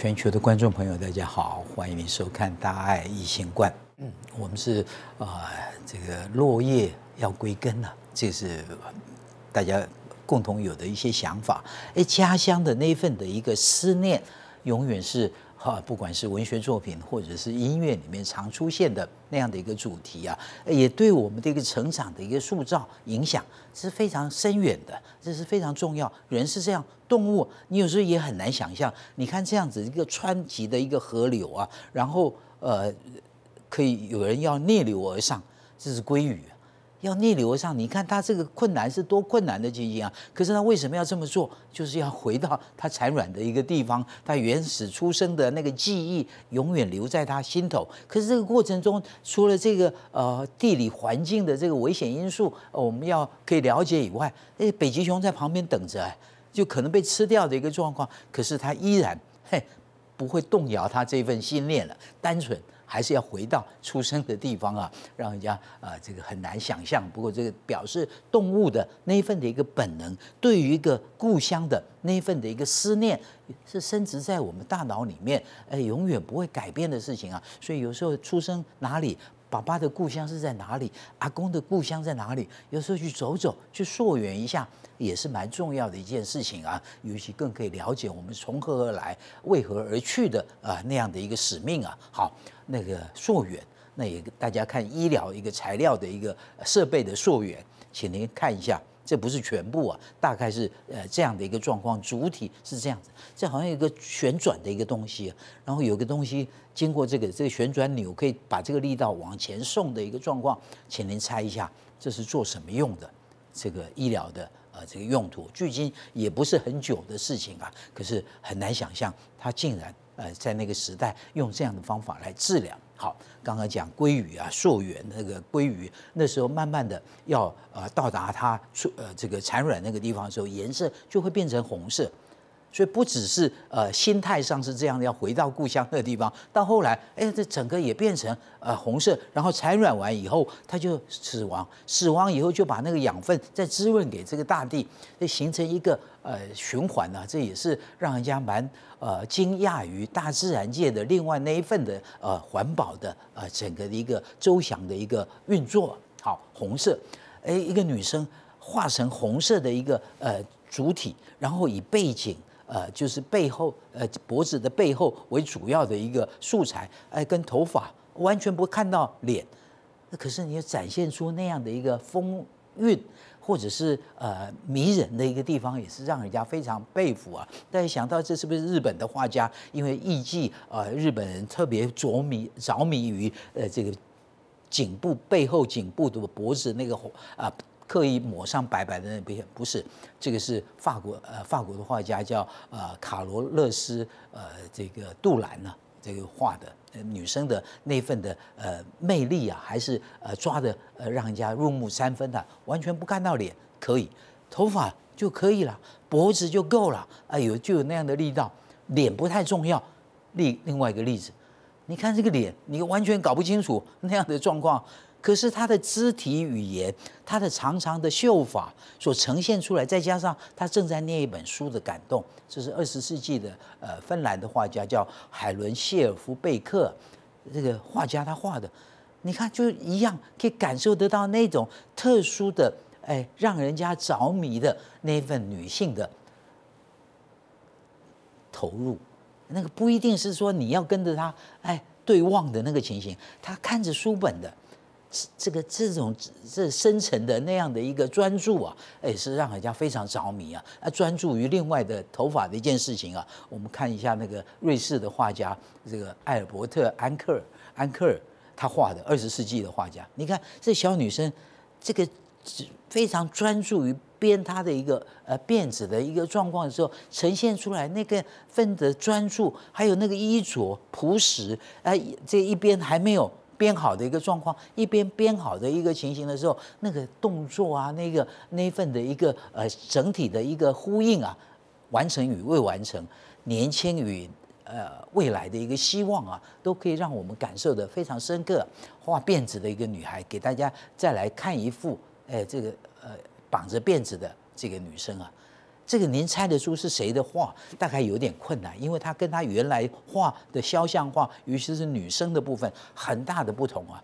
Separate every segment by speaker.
Speaker 1: 全球的观众朋友，大家好，欢迎您收看《大爱一心观》。嗯，我们是啊，这个落叶要归根了，这是大家共同有的一些想法。哎，家乡的那份的一个思念，永远是。哈，不管是文学作品，或者是音乐里面常出现的那样的一个主题啊，也对我们的一个成长的一个塑造影响是非常深远的，这是非常重要。人是这样，动物你有时候也很难想象。你看这样子一个湍急的一个河流啊，然后呃，可以有人要逆流而上，这是鲑鱼。要逆流而上，你看它这个困难是多困难的情形啊！可是它为什么要这么做？就是要回到它产卵的一个地方，它原始出生的那个记忆永远留在它心头。可是这个过程中，除了这个呃地理环境的这个危险因素，我们要可以了解以外，哎，北极熊在旁边等着，就可能被吃掉的一个状况。可是它依然嘿。不会动摇他这份信念了，单纯还是要回到出生的地方啊，让人家啊这个很难想象。不过这个表示动物的那一份的一个本能，对于一个故乡的那一份的一个思念，是深植在我们大脑里面，哎，永远不会改变的事情啊。所以有时候出生哪里？爸爸的故乡是在哪里？阿公的故乡在哪里？有时候去走走，去溯源一下，也是蛮重要的一件事情啊。尤其更可以了解我们从何而来，为何而去的啊那样的一个使命啊。好，那个溯源，那也大家看医疗一个材料的一个设备的溯源，请您看一下。这不是全部啊，大概是呃这样的一个状况，主体是这样子。这好像有个旋转的一个东西，然后有个东西经过这个这个旋转钮，可以把这个力道往前送的一个状况，请您猜一下这是做什么用的？这个医疗的。呃，这个用途，距今也不是很久的事情啊。可是很难想象，它竟然呃，在那个时代用这样的方法来治疗。好，刚刚讲鲑鱼啊，溯源那个鲑鱼，那时候慢慢的要呃到达它出呃这个产卵那个地方的时候，颜色就会变成红色。所以不只是呃心态上是这样的，要回到故乡的地方。到后来，哎，这整个也变成呃红色，然后产卵完以后，它就死亡，死亡以后就把那个养分再滋润给这个大地，这形成一个呃循环啊。这也是让人家蛮呃惊讶于大自然界的另外那一份的呃环保的呃整个的一个周详的一个运作。好，红色，哎，一个女生化成红色的一个呃主体，然后以背景。呃，就是背后，呃，脖子的背后为主要的一个素材，哎，跟头发完全不看到脸，可是你要展现出那样的一个风韵，或者是呃迷人的一个地方，也是让人家非常佩服啊。但是想到这是不是日本的画家，因为艺伎呃，日本人特别着迷着迷于呃这个颈部背后颈部的脖子那个啊。刻意抹上白白的，不不是，这个是法国呃，法国的画家叫呃卡罗勒斯呃，这个杜兰呢，这个画的女生的那份的呃魅力啊，还是呃抓的呃让人家入木三分的，完全不看到脸可以，头发就可以了，脖子就够了啊，有就有那样的力道，脸不太重要。例另外一个例子，你看这个脸，你完全搞不清楚那样的状况。可是她的肢体语言，她的长长的秀发所呈现出来，再加上她正在念一本书的感动，这是二十世纪的呃芬兰的画家叫海伦谢尔夫贝克，这个画家他画的，你看就一样，可以感受得到那种特殊的哎，让人家着迷的那份女性的投入，那个不一定是说你要跟着他哎对望的那个情形，他看着书本的。这个这种这深层的那样的一个专注啊，也是让人家非常着迷啊！啊，专注于另外的头发的一件事情啊。我们看一下那个瑞士的画家，这个艾尔伯特·安克尔，安克尔他画的二十世纪的画家。你看这小女生，这个非常专注于编她的一个呃辫子的一个状况的时候，呈现出来那个份的专注，还有那个衣着朴实，哎，这一边还没有。编好的一个状况，一边编好的一个情形的时候，那个动作啊，那个那份的一个呃整体的一个呼应啊，完成与未完成，年轻与呃未来的一个希望啊，都可以让我们感受的非常深刻。画辫子的一个女孩，给大家再来看一幅，哎，这个呃绑着辫子的这个女生啊。这个您猜得出是谁的画？大概有点困难，因为他跟他原来画的肖像画，尤其是女生的部分，很大的不同啊。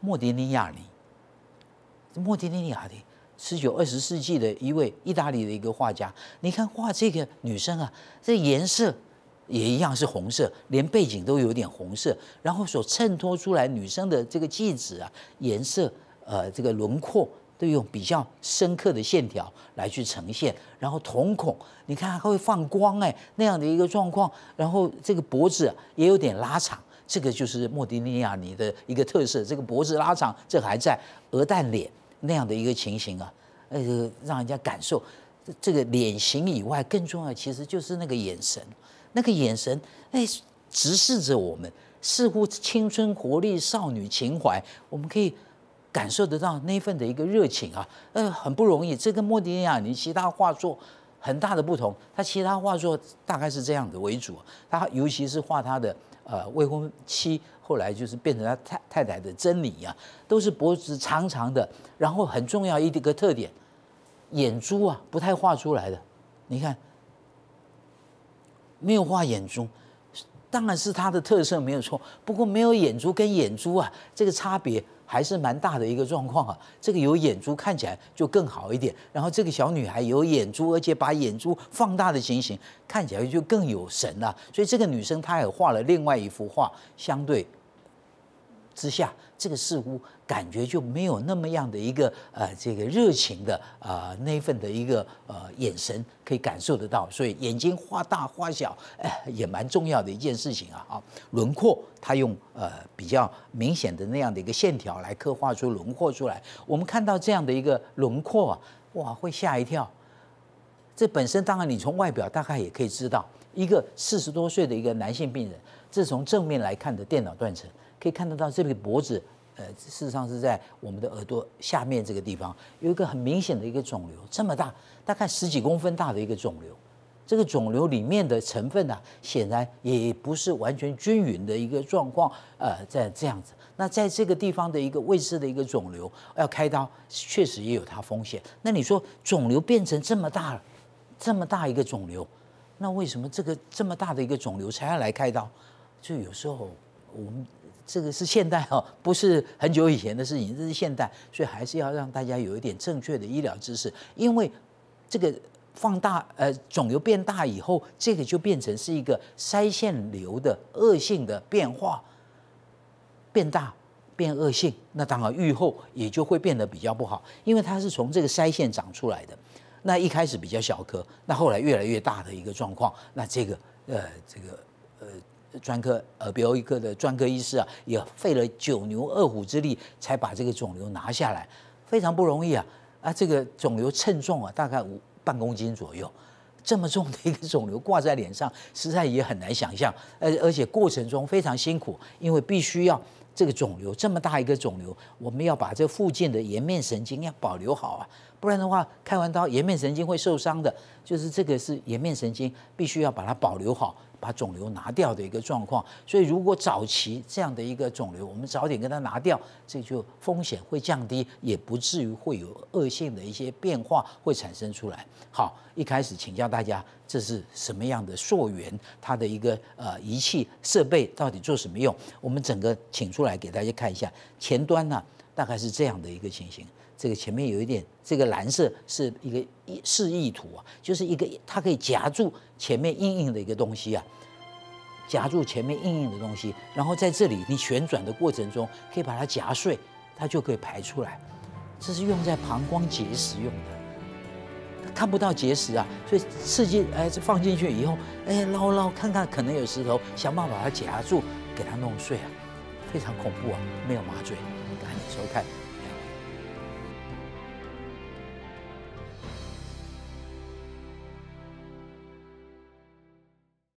Speaker 1: 莫迪尼亚尼，莫迪尼亚尼，十九二十世纪的一位意大利的一个画家。你看画这个女生啊，这颜色也一样是红色，连背景都有点红色，然后所衬托出来女生的这个气质啊，颜色呃这个轮廓。都用比较深刻的线条来去呈现，然后瞳孔，你看它会放光哎，那样的一个状况。然后这个脖子也有点拉长，这个就是莫迪利亚尼的一个特色。这个脖子拉长，这还在鹅蛋脸那样的一个情形啊，呃，让人家感受这个脸型以外，更重要其实就是那个眼神，那个眼神哎，直视着我们，似乎青春活力、少女情怀，我们可以。感受得到那份的一个热情啊，呃，很不容易。这跟莫迪亚尼其他画作很大的不同。他其他画作大概是这样的为主。他尤其是画他的呃未婚妻，后来就是变成他太太太的真理啊，都是脖子长长的。然后很重要一个特点，眼珠啊不太画出来的。你看，没有画眼珠，当然是他的特色没有错。不过没有眼珠跟眼珠啊这个差别。还是蛮大的一个状况啊！这个有眼珠，看起来就更好一点。然后这个小女孩有眼珠，而且把眼珠放大的情形，看起来就更有神了。所以这个女生她也画了另外一幅画，相对之下，这个似乎。感觉就没有那么样的一个呃，这个热情的啊，那份的一个呃眼神可以感受得到，所以眼睛画大画小，哎，也蛮重要的一件事情啊啊。轮廓，他用呃比较明显的那样的一个线条来刻画出轮廓出来。我们看到这样的一个轮廓啊，哇，会吓一跳。这本身当然，你从外表大概也可以知道，一个四十多岁的一个男性病人，这从正面来看的电脑断层，可以看得到这个脖子。呃，事实上是在我们的耳朵下面这个地方有一个很明显的一个肿瘤，这么大，大概十几公分大的一个肿瘤。这个肿瘤里面的成分呢，显然也不是完全均匀的一个状况，呃，在这样子。那在这个地方的一个位置的一个肿瘤要开刀，确实也有它风险。那你说肿瘤变成这么大了，这么大一个肿瘤，那为什么这个这么大的一个肿瘤才要来开刀？就有时候我们。这个是现代哦，不是很久以前的事情，这是现代，所以还是要让大家有一点正确的医疗知识。因为这个放大，呃，肿瘤变大以后，这个就变成是一个腮腺瘤的恶性的变化，变大变恶性，那当然愈后也就会变得比较不好，因为它是从这个腮腺长出来的，那一开始比较小颗，那后来越来越大的一个状况，那这个呃，这个呃。专科耳鼻喉科的专科医师啊，也费了九牛二虎之力才把这个肿瘤拿下来，非常不容易啊！啊，这个肿瘤称重啊，大概五半公斤左右，这么重的一个肿瘤挂在脸上，实在也很难想象。而而且过程中非常辛苦，因为必须要这个肿瘤这么大一个肿瘤，我们要把这附近的颜面神经要保留好啊，不然的话开完刀颜面神经会受伤的。就是这个是颜面神经，必须要把它保留好。把肿瘤拿掉的一个状况，所以如果早期这样的一个肿瘤，我们早点跟它拿掉，这就风险会降低，也不至于会有恶性的一些变化会产生出来。好，一开始请教大家，这是什么样的溯源？它的一个呃仪器设备到底做什么用？我们整个请出来给大家看一下，前端呢大概是这样的一个情形。这个前面有一点，这个蓝色是一个示意图啊，就是一个它可以夹住前面硬硬的一个东西啊，夹住前面硬硬的东西，然后在这里你旋转的过程中可以把它夹碎，它就可以排出来。这是用在膀胱结石用的，看不到结石啊，所以刺激哎，这放进去以后，哎捞捞看看可能有石头，想办法把它夹住，给它弄碎啊，非常恐怖啊，没有麻醉，赶紧收看。